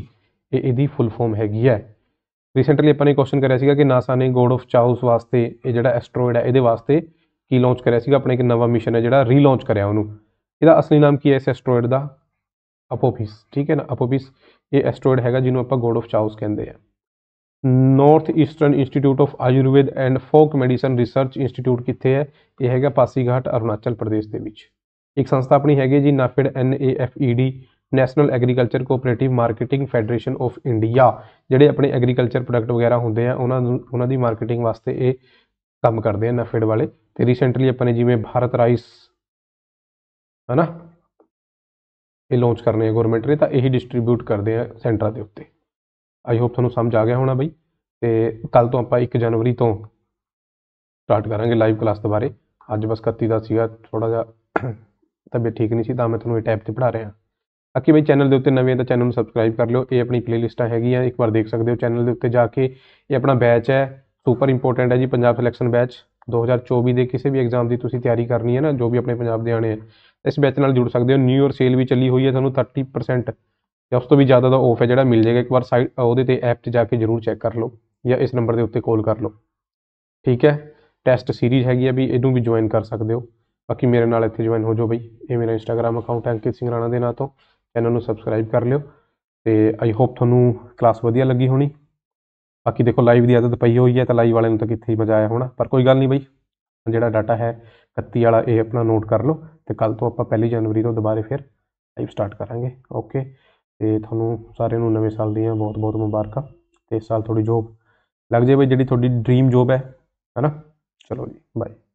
[SPEAKER 1] ਇਹ ਇਹਦੀ ਫੁੱਲ ਫਾਰਮ ਹੈਗੀ ਹੈ ਰੀਸੈਂਟਲੀ ਆਪਾਂ ਨੇ ਕੁਐਸਚਨ ਕਰਿਆ ਸੀਗਾ ਕਿ ਨਾਸਾ ਨੇ ਗੋਡ ਆਫ ਚਾਉਸ ਵਾਸਤੇ ਇਹ ਜਿਹੜਾ ਐਸਟਰੋਇਡ ਹੈ ਇਹਦੇ ਵਾਸਤੇ ਕੀ ਲਾਂਚ ਕਰਿਆ ਸੀਗਾ ਆਪਣੇ ਇੱਕ ਨਵਾਂ ਮਿਸ਼ਨ ਹੈ ਜਿਹੜਾ ਰੀਲਾਂਚ ਕਰਿਆ ਉਹਨੂੰ ਇਹਦਾ ਅਸਲੀ ਨਾਮ ਕੀ ਹੈ ਇਸ ਐਸਟਰੋਇਡ ਦਾ ਅਪੋਫਿਸ ਠੀਕ ਹੈ ਨਾ ਅਪੋਫਿਸ ਇਹ ਐਸਟਰੋਇਡ ਹੈਗਾ ਜਿਹਨੂੰ ਆਪਾਂ ਗੋਡ ਆਫ ਚਾਉਸ ਕਹਿੰਦੇ ਆ North Eastern Institute of Ayurveda and folk medicine research institute ਕਿੱਥੇ ਹੈ ਇਹ ਹੈਗਾ ਪਾਸੀਘਾਟ ਅਰੁਣਾਚਲ ਪ੍ਰਦੇਸ਼ ਦੇ ਵਿੱਚ ਇੱਕ ਸੰਸਥਾ ਆਪਣੀ ਹੈਗੀ ਜੀ NAFED NAFED National Agriculture Cooperative Marketing Federation of India ਜਿਹੜੇ ਆਪਣੇ ਐਗਰੀਕਲਚਰ ਪ੍ਰੋਡਕਟ ਵਗੈਰਾ ਹੁੰਦੇ ਆ ਉਹਨਾਂ ਨੂੰ ਉਹਨਾਂ ਦੀ ਮਾਰਕੀਟਿੰਗ ਵਾਸਤੇ ਇਹ ਕੰਮ ਕਰਦੇ ਆ ਨਾਫਿਡ ਵਾਲੇ ਤੇ ਰੀਸੈਂਟਲੀ ਆਪਾਂ ਨੇ ਜਿਵੇਂ ਭਾਰਤ ਰਾਈਸ ਹਨਾ ਇਹ ਲਾਂਚ ਕਰਨੇ ਆ ਗਵਰਨਮੈਂਟ ਨੇ ਤਾਂ ਇਹੀ ਡਿਸਟ੍ਰੀਬਿਊਟ ਕਰਦੇ ਆ ਸੈਂਟਰਾਂ ਦੇ ਉੱਤੇ ਆਈ ਹੋਪ ਤੁਹਾਨੂੰ ਸਮਝ ਆ ਗਿਆ ਹੋਣਾ ਬਈ ਤੇ ਕੱਲ ਤੋਂ ਆਪਾਂ 1 ਜਨਵਰੀ ਤੋਂ ਸਟਾਰਟ ਕਰਾਂਗੇ ਲਾਈਵ ਕਲਾਸ ਦੁਬਾਰੇ ਅੱਜ ਬਸ 31 ਦਾ ਸੀਗਾ ਥੋੜਾ ਜਿਹਾ ਤਬੀਅਤ ਠੀਕ ਨਹੀਂ ਸੀ ਤਾਂ ਮੈਂ ਤੁਹਾਨੂੰ ਇਹ ਟਾਈਪ ਤੇ ਪੜਾ ਰਿਹਾ ਬਾਕੀ ਬਈ ਚੈਨਲ ਦੇ ਉੱਤੇ ਨਵੇਂ ਤਾਂ ਚੈਨਲ ਨੂੰ ਸਬਸਕ੍ਰਾਈਬ ਕਰ ਲਿਓ ਇਹ ਆਪਣੀ ਪਲੇਲਿਸਟਾਂ ਹੈਗੀਆਂ ਇੱਕ ਵਾਰ ਦੇਖ ਸਕਦੇ ਹੋ ਚੈਨਲ ਦੇ ਉੱਤੇ ਜਾ ਕੇ ਇਹ ਆਪਣਾ ਬੈਚ ਹੈ ਸੁਪਰ ਇੰਪੋਰਟੈਂਟ ਹੈ ਜੀ ਪੰਜਾਬ ਸਿਲੈਕਸ਼ਨ ਬੈਚ 2024 ਦੇ ਕਿਸੇ ਵੀ ਐਗਜ਼ਾਮ ਦੀ ਤੁਸੀਂ ਤਿਆਰੀ ਕਰਨੀ ਹੈ ਨਾ ਜੋ ਵੀ ਆਪਣੇ ਪੰਜਾਬ ਦੇ ਆਣੇ ਆ ਇਸ ਬੈਚ ਨਾਲ ਜੁੜ ਸਕਦੇ ਹੋ ਨਿਊ ਇਅਰ ਸੇਲ ਵੀ ਚੱਲੀ ਹੋਈ ਹੈ ਤੁਹਾਨੂੰ 30% ਜਾਂ ਉਸ ਤੋਂ ਵੀ ਜ਼ਿਆਦਾ ਦਾ ਆਫ ਹੈ ਜਿਹੜਾ ਮਿਲ ਜਾਏਗਾ ਇੱਕ ਵਾਰ ਸਾਈਟ ਉਹਦੇ ਤੇ ਐਪ ਤੇ ਜਾ ਕੇ ਜਰੂਰ ਚੈੱਕ ਕਰ ਲਓ ਜਾਂ ਇਸ ਨੰਬਰ ਦੇ ਉੱਤੇ ਕਾਲ ਕਰ ਲਓ ਠੀਕ ਹੈ ਟੈਸਟ ਸੀਰੀਜ਼ ਹੈਗੀ ਆ ਵੀ ਇਹਨੂੰ ਵੀ ਜੁਆਇਨ ਕਰ ਸਕਦੇ ਹੋ ਬਾਕੀ ਮੇਰੇ ਨਾਲ ਇੱਥੇ ਜੁਆਇਨ ਹੋ ਜਾਓ ਬਈ ਇਹ ਮੇਰਾ ਇੰਸਟਾਗ੍ਰam ਅਕਾਊਂਟ ਹੈ ਅੰਕਿਤ ਸਿੰਘ ਰਾਣਾ ਦੇ ਨਾਂ ਤੋਂ ਚੈਨਲ ਨੂੰ ਸਬਸਕ੍ਰਾਈਬ ਕਰ ਲਿਓ ਤੇ ਆਈ ਹੋਪ ਤੁਹਾਨੂੰ ਕਲਾਸ ਵਧੀਆ ਲੱਗੀ ਹੋਣੀ ਬਾਕੀ ਦੇਖੋ ਲਾਈਵ ਦੀ ਆਦਤ ਪਈ ਹੋਈ ਹੈ ਤਾਂ ਲਾਈਵ ਵਾਲੇ ਨੂੰ ਤਾਂ ਕਿੱਥੇ ਹੀ ਮਜ਼ਾ ਆਇਆ ਹੋਣਾ ਪਰ ਕੋਈ ਗੱਲ ਨਹੀਂ ਬਈ ਜਿਹੜਾ ਡਾਟਾ ਹੈ 31 ਵਾਲਾ ਇਹ ਆਪਣਾ ਨੋਟ ਕਰ ਲਓ ਤੇ ਕੱਲ ਤੋਂ ਆਪਾਂ ਪਹਿਲੀ ਜਨਵਰੀ ਤੋਂ ਦੁਬਾਰੇ ਫਿਰ ਲਾਈਵ ਸਟਾਰਟ ਕਰਾਂਗੇ ਓਕੇ ਤੇ ਤੁਹਾਨੂੰ ਸਾਰਿਆਂ ਨੂੰ ਨਵੇਂ ਸਾਲ ਦੀਆਂ ਬਹੁਤ-ਬਹੁਤ ਮੁਬਾਰਕਾਂ ਤੇ ਇਸ ਸਾਲ ਤੁਹਾਡੀ ਜੋਬ ਲੱਗ ਜੇ ਬਈ ਜਿਹੜੀ ਤੁਹਾਡੀ ਡ੍ਰੀਮ ਜੋਬ ਹੈ ਹੈਨਾ
[SPEAKER 2] ਚਲੋ ਜੀ ਬਾਏ